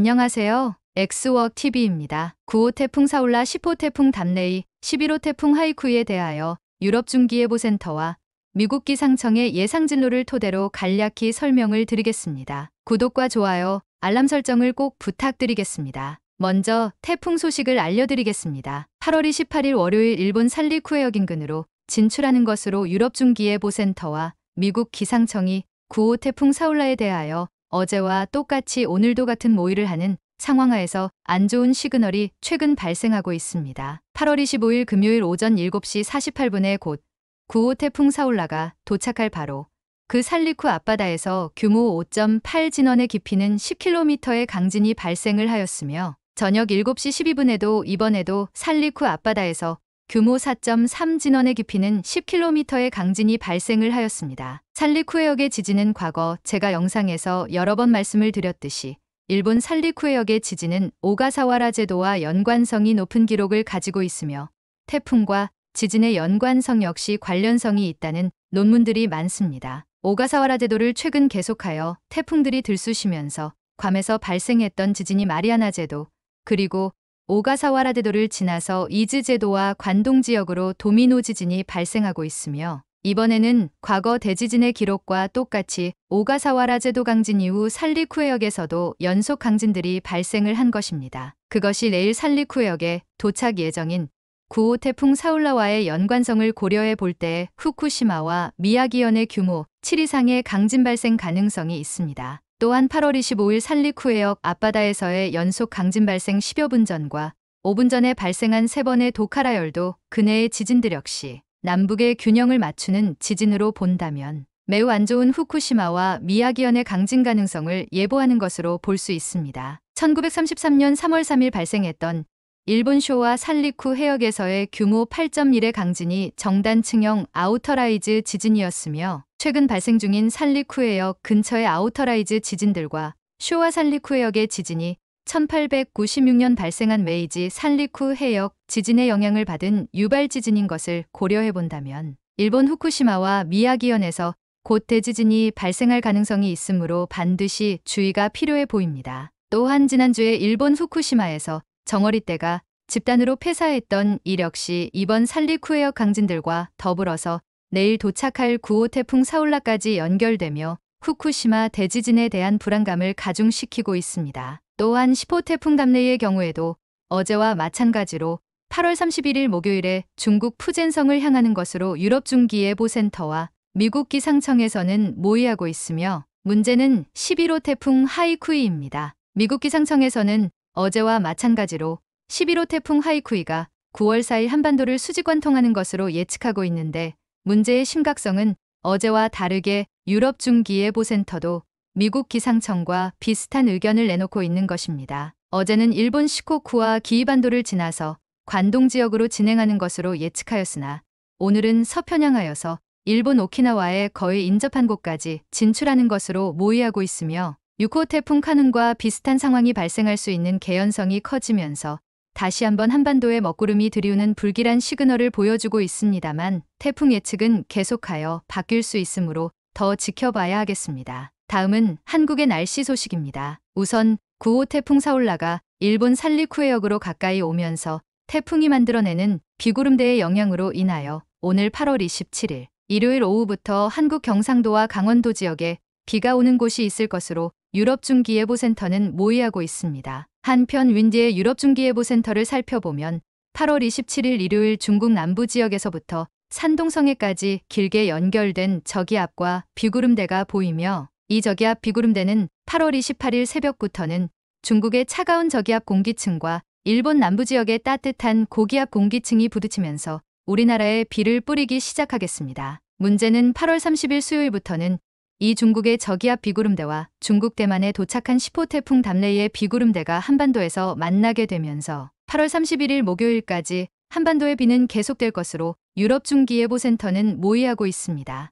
안녕하세요. 엑스워크 TV입니다. 9호 태풍 사울라 10호 태풍 담레이, 11호 태풍 하이쿠이에 대하여 유럽 중기예보센터와 미국 기상청의 예상 진로를 토대로 간략히 설명을 드리겠습니다. 구독과 좋아요, 알람 설정을 꼭 부탁드리겠습니다. 먼저 태풍 소식을 알려드리겠습니다. 8월 28일 월요일 일본 산리쿠해역 인근으로 진출하는 것으로 유럽 중기예보센터와 미국 기상청이 9호 태풍 사울라에 대하여 어제와 똑같이 오늘도 같은 모의를 하는 상황하에서 안 좋은 시그널이 최근 발생하고 있습니다. 8월 25일 금요일 오전 7시 48분에 곧 9호 태풍 사올라가 도착할 바로 그 살리쿠 앞바다에서 규모 5.8 진원의 깊이는 10km의 강진이 발생을 하였으며 저녁 7시 12분에도 이번에도 살리쿠 앞바다에서 규모 4.3 진원의 깊이는 10km의 강진이 발생을 하였습니다. 산리쿠해역의 지진은 과거 제가 영상에서 여러 번 말씀을 드렸듯이 일본 산리쿠해역의 지진은 오가사와라 제도와 연관성이 높은 기록을 가지고 있으며 태풍과 지진의 연관성 역시 관련성이 있다는 논문들이 많습니다. 오가사와라 제도를 최근 계속하여 태풍들이 들쑤시면서 괌에서 발생했던 지진이 마리아나 제도, 그리고 오가사와라 대도를 지나서 이즈제도와 관동 지역으로 도미노 지진이 발생하고 있으며 이번에는 과거 대지진의 기록과 똑같이 오가사와라 제도 강진 이후 산리쿠해역에서도 연속 강진들이 발생을 한 것입니다. 그것이 내일 산리쿠해역에 도착 예정인 9호 태풍 사울라와의 연관성을 고려해 볼 때 후쿠시마와 미야기현의 규모 7 이상의 강진 발생 가능성이 있습니다. 또한 8월 25일 산리쿠해역 앞바다에서의 연속 강진 발생 10여 분 전과 5분 전에 발생한 3번의 도카라열도 그네의 지진들 역시 남북의 균형을 맞추는 지진으로 본다면 매우 안 좋은 후쿠시마와 미야기현의 강진 가능성을 예보하는 것으로 볼 수 있습니다. 1933년 3월 3일 발생했던 일본 쇼와 산리쿠 해역에서의 규모 8.1의 강진이 정단층형 아우터라이즈 지진이었으며 최근 발생 중인 산리쿠해역 근처의 아우터라이즈 지진들과 쇼와 산리쿠해역의 지진이 1896년 발생한 메이지 산리쿠 해역 지진의 영향을 받은 유발 지진인 것을 고려해 본다면 일본 후쿠시마와 미야기현에서 곧 대지진이 발생할 가능성이 있으므로 반드시 주의가 필요해 보입니다. 또한 지난주에 일본 후쿠시마에서 정어리떼가 집단으로 폐사했던 이 역시 이번 산리쿠해역 강진들과 더불어서 내일 도착할 9호 태풍 사울라까지 연결되며 후쿠시마 대지진에 대한 불안감을 가중시키고 있습니다. 또한 10호 태풍 담내의 경우에도 어제와 마찬가지로 8월 31일 목요일에 중국 푸젠성을 향하는 것으로 유럽 중기예보센터와 미국 기상청에서는 모의하고 있으며 문제는 11호 태풍 하이쿠이입니다. 미국 기상청에서는 어제와 마찬가지로 11호 태풍 하이쿠이가 9월 4일 한반도를 수직관통하는 것으로 예측하고 있는데 문제의 심각성은 어제와 다르게 유럽 중기예보센터도 미국 기상청과 비슷한 의견을 내놓고 있는 것입니다. 어제는 일본 시코쿠와 기이반도를 지나서 관동 지역으로 진행하는 것으로 예측하였으나 오늘은 서편향하여서 일본 오키나와에 거의 인접한 곳까지 진출하는 것으로 모의하고 있으며 6호 태풍 카눈과 비슷한 상황이 발생할 수 있는 개연성이 커지면서 다시 한번 한반도의 먹구름이 들이우는 불길한 시그널을 보여주고 있습니다만 태풍 예측은 계속하여 바뀔 수 있으므로 더 지켜봐야 하겠습니다. 다음은 한국의 날씨 소식입니다. 우선 9호 태풍 사올라가 일본 산리쿠해역으로 가까이 오면서 태풍이 만들어내는 비구름대의 영향으로 인하여 오늘 8월 27일 일요일 오후부터 한국 경상도와 강원도 지역에 비가 오는 곳이 있을 것으로 유럽 중기예보센터는 모의하고 있습니다. 한편 윈디의 유럽중기예보센터를 살펴보면 8월 27일 일요일 중국 남부 지역에서부터 산동성에까지 길게 연결된 저기압과 비구름대가 보이며 이 저기압 비구름대는 8월 28일 새벽부터는 중국의 차가운 저기압 공기층과 일본 남부 지역의 따뜻한 고기압 공기층이 부딪히면서 우리나라에 비를 뿌리기 시작하겠습니다. 문제는 8월 30일 수요일부터는 이 중국의 저기압 비구름대와 중국 대만에 도착한 10호 태풍 담레이의 비구름대가 한반도에서 만나게 되면서 8월 31일 목요일까지 한반도의 비는 계속될 것으로 유럽 중기예보센터는 모의하고 있습니다.